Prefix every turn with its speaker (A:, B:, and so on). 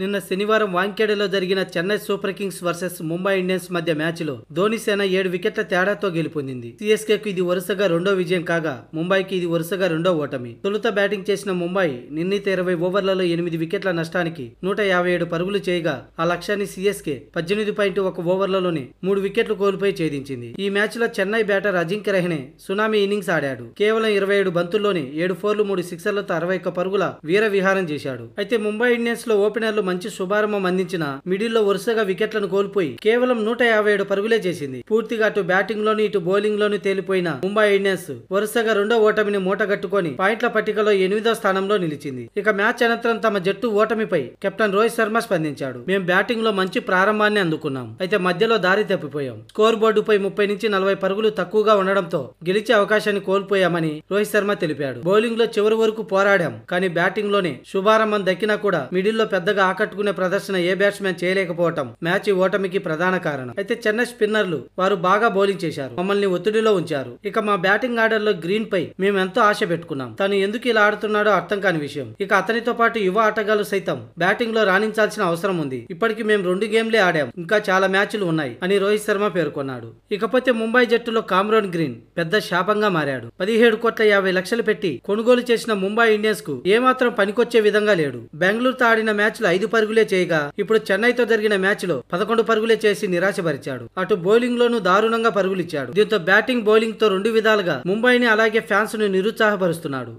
A: నిన్న శనివారం వాంకేడలో జరిగిన Chennai super kings versus Mumbai Indians మధ్య మ్యాచ్లో ధోని సేన ఏడు వికెట్ల తేడాతో గెలుపొందింది సిఎస్కేకు ఇది వరుసగా రెండో విజయం కాగా ముంబైకి ఇది వరుసగా రెండో ఓటమి తొలుత బ్యాటింగ్ చేసిన ముంబై నిర్ణీత ఇరవై ఓవర్లలో ఎనిమిది వికెట్ల నష్టానికి నూట యాభై ఏడు పరుగులు చేయగా ఆ లక్ష్యాన్ని సిఎస్కే పద్దెనిమిది పాయింట్ ఒక ఓవర్లలోనే మూడు వికెట్లు కోల్పోయి ఛేదించింది ఈ మ్యాచ్లో Chennai batter Ajinkya Rahane tsunami innings ఆడాడు కేవలం ఇరవై ఏడు బంతుల్లోనే ఏడు ఫోర్లు మూడు సిక్సర్లతో అరవై ఒక్క పరుగుల వీర విహారం చేశాడు అయితే ముంబై ఇండియన్స్ లో ఓపెనర్లు మంచి శుభారంభం అందించిన మిడిల్లో వరుసగా వికెట్లను కోల్పోయి కేవలం నూట యాభై ఏడు పరుగులే చేసింది పూర్తిగా అటు బ్యాటింగ్ లోను ఇటు బౌలింగ్ లోను తేలిపోయిన ముంబై ఇండియన్స్ వరుసగా రెండో ఓటమిని మూటగట్టుకొని పాయింట్ల పట్టికలో ఎనిమిదో స్థానంలో నిలిచింది ఇక మ్యాచ్ అనంతరం తమ జట్టు ఓటమిపై కెప్టెన్ రోహిత్ శర్మ స్పందించాడు మేము బ్యాటింగ్ లో మంచి ప్రారంభాన్ని అందుకున్నాం అయితే మధ్యలో దారి తప్పిపోయాం స్కోర్ బోర్డుపై ముప్పై నుంచి నలభై పరుగులు తక్కువగా ఉండడంతో గెలిచే అవకాశాన్ని కోల్పోయామని రోహిత్ శర్మ తెలిపాడు బౌలింగ్ లో చివరి వరకు పోరాడాం కానీ బ్యాటింగ్ లోనే శుభారంభం దక్కినా కూడా మిడిల్లో పెద్దగా ఆకట్టుకునే ప్రదర్శన ఏ బ్యాట్స్మెన్ చేయలేకపోవటం మ్యాచ్ ఓటమికి ప్రధాన కారణం అయితే చెన్నై స్పిన్నర్లు వారు బాగా బౌలింగ్ చేశారు మమ్మల్ని ఒత్తిడిలో ఉంచారు ఇక మా బ్యాటింగ్ ఆర్డర్ లో గ్రీన్ పై మేము ఎంతో ఆశ పెట్టుకున్నాం తను ఎందుకు ఇలా ఆడుతున్నాడో అర్థం కాని విషయం ఇక అతనితో పాటు యువ ఆటగాళ్లు సైతం బ్యాటింగ్ లో రాణించాల్సిన అవసరం ఉంది ఇప్పటికి మేము రెండు గేమ్లే ఆడాం ఇంకా చాలా మ్యాచ్లు ఉన్నాయి అని రోహిత్ శర్మ పేర్కొన్నాడు ఇకపోతే ముంబై జట్టులో కామ్రోన్ గ్రీన్ పెద్ద శాపంగా మారాడు పదిహేడు కోట్ల యాభై లక్షలు పెట్టి కొనుగోలు చేసిన ముంబై ఇండియన్స్ కు ఏమాత్రం పనికొచ్చే విధంగా లేడు బెంగళూరుతో ఆడిన మ్యాచ్లు ఐదు ఐదు పరుగులే చేయగా ఇప్పుడు చెన్నైతో జరిగిన మ్యాచ్ లో పదకొండు పరుగులే చేసి నిరాశపరిచాడు అటు బౌలింగ్ లోనూ దారుణంగా పరుగులిచ్చాడు దీంతో బ్యాటింగ్ బౌలింగ్ తో రెండు విధాలుగా ముంబైని అలాగే ఫ్యాన్స్ ను నిరుత్సాహపరుస్తున్నాడు